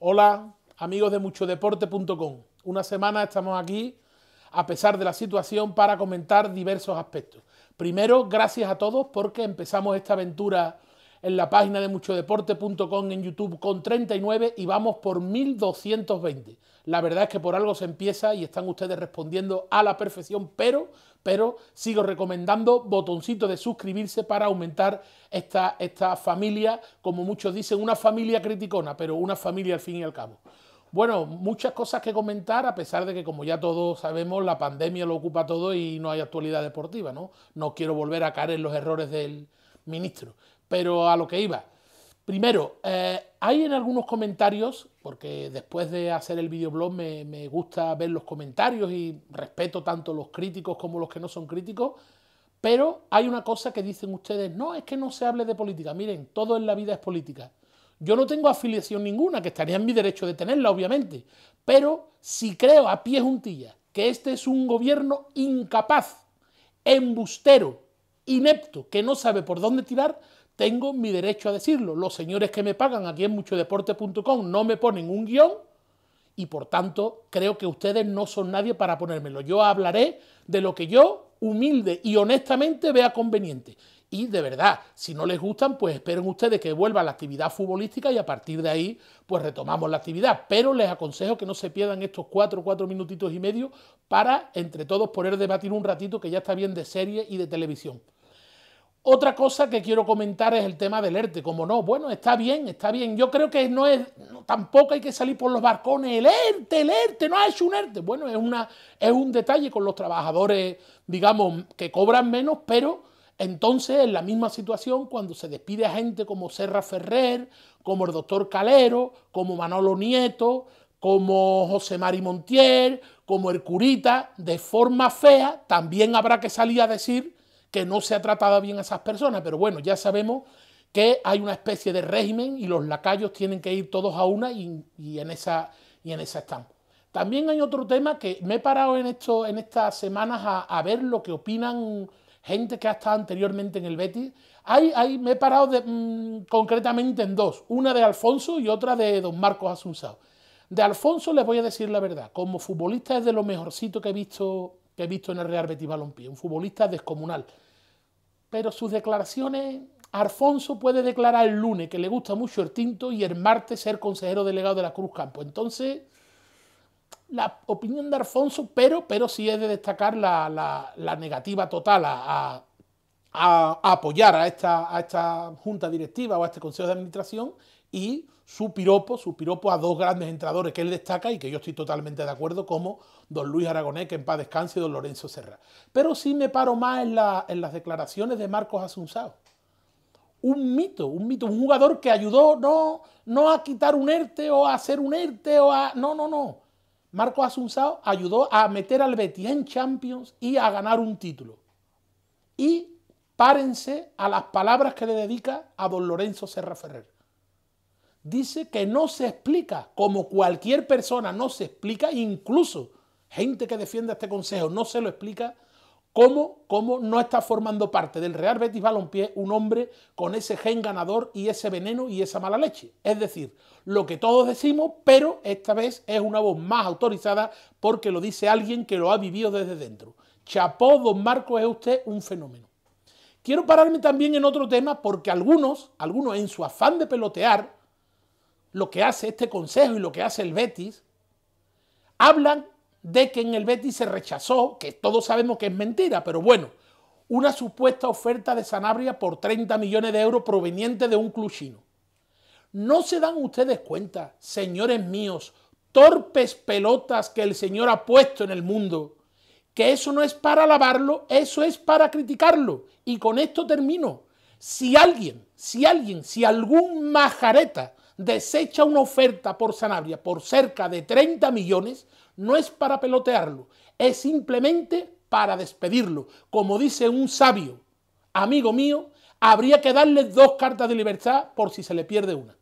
Hola, amigos de muchodeporte.com. Una semana estamos aquí, a pesar de la situación, para comentar diversos aspectos. Primero, gracias a todos porque empezamos esta aventura en la página de muchodeporte.com en YouTube con 39 y vamos por 1220. La verdad es que por algo se empieza y están ustedes respondiendo a la perfección, pero, pero sigo recomendando botoncito de suscribirse para aumentar esta, esta familia, como muchos dicen, una familia criticona, pero una familia al fin y al cabo. Bueno, muchas cosas que comentar, a pesar de que, como ya todos sabemos, la pandemia lo ocupa todo y no hay actualidad deportiva, ¿no? No quiero volver a caer en los errores del ministro. Pero a lo que iba. Primero, eh, hay en algunos comentarios, porque después de hacer el videoblog me, me gusta ver los comentarios y respeto tanto los críticos como los que no son críticos, pero hay una cosa que dicen ustedes, no, es que no se hable de política. Miren, todo en la vida es política. Yo no tengo afiliación ninguna, que estaría en mi derecho de tenerla, obviamente. Pero si creo a pie juntillas que este es un gobierno incapaz, embustero, inepto que no sabe por dónde tirar, tengo mi derecho a decirlo. Los señores que me pagan aquí en muchodeporte.com no me ponen un guión y por tanto creo que ustedes no son nadie para ponérmelo. Yo hablaré de lo que yo humilde y honestamente vea conveniente. Y de verdad, si no les gustan, pues esperen ustedes que vuelva la actividad futbolística y a partir de ahí, pues retomamos la actividad. Pero les aconsejo que no se pierdan estos cuatro, cuatro minutitos y medio para, entre todos, poder debatir un ratito que ya está bien de serie y de televisión. Otra cosa que quiero comentar es el tema del ERTE. Como no, bueno, está bien, está bien. Yo creo que no es, tampoco hay que salir por los barcones. El ERTE, el ERTE, no ha hecho un ERTE. Bueno, es, una, es un detalle con los trabajadores, digamos, que cobran menos, pero entonces en la misma situación cuando se despide a gente como Serra Ferrer, como el doctor Calero, como Manolo Nieto, como José Mari Montier, como el curita, de forma fea, también habrá que salir a decir que no se ha tratado bien a esas personas, pero bueno, ya sabemos que hay una especie de régimen y los lacayos tienen que ir todos a una y, en, esa, y en esa están. También hay otro tema que me he parado en, en estas semanas a, ver lo que opinan gente que ha estado anteriormente en el Betis. Hay, me he parado mm, concretamente en dos, una de Alfonso y otra de don Marcos Asunzao. De Alfonso les voy a decir la verdad, como futbolista es de lo mejorcito que he visto que he visto en el Real Betis Balompié, un futbolista descomunal. Pero sus declaraciones, Alfonso puede declarar el lunes que le gusta mucho el tinto y el martes ser consejero delegado de la Cruz Campo. Entonces, la opinión de Alfonso, pero, pero sí es de destacar la, negativa total a, a, apoyar a esta, a esta junta directiva o a este consejo de administración y su piropo, su piropo a dos grandes entradores que él destaca y que yo estoy totalmente de acuerdo, como don Luis Aragonés, que en paz descanse, y don Lorenzo Serra. Pero sí me paro más en, las declaraciones de Marcos Asunzao. Un mito, un mito, un jugador que ayudó no, no a quitar un ERTE o a hacer un ERTE o a... No, no, no. Marcos Asunzao ayudó a meter al Betis en Champions y a ganar un título. Y Párense a las palabras que le dedica a don Lorenzo Serra Ferrer. Dice que no se explica, como cualquier persona no se explica, incluso gente que defiende este consejo no se lo explica, cómo, cómo no está formando parte del Real Betis Balompié un hombre con ese gen ganador y ese veneno y esa mala leche. Es decir, lo que todos decimos, pero esta vez es una voz más autorizada porque lo dice alguien que lo ha vivido desde dentro. Chapó, don Marco, es usted un fenómeno. Quiero pararme también en otro tema porque algunos, algunos en su afán de pelotear, lo que hace este consejo y lo que hace el Betis, hablan de que en el Betis se rechazó, que todos sabemos que es mentira, pero bueno, una supuesta oferta de Sanabria por 30 millones de euros proveniente de un club chino. ¿No se dan ustedes cuenta, señores míos, torpes pelotas que el Señor ha puesto en el mundo? que eso no es para alabarlo, eso es para criticarlo. Y con esto termino. Si alguien, si alguien, si algún majareta desecha una oferta por Sanabria por cerca de 30 millones, no es para pelotearlo, es simplemente para despedirlo. Como dice un sabio, amigo mío, habría que darle dos cartas de libertad por si se le pierde una.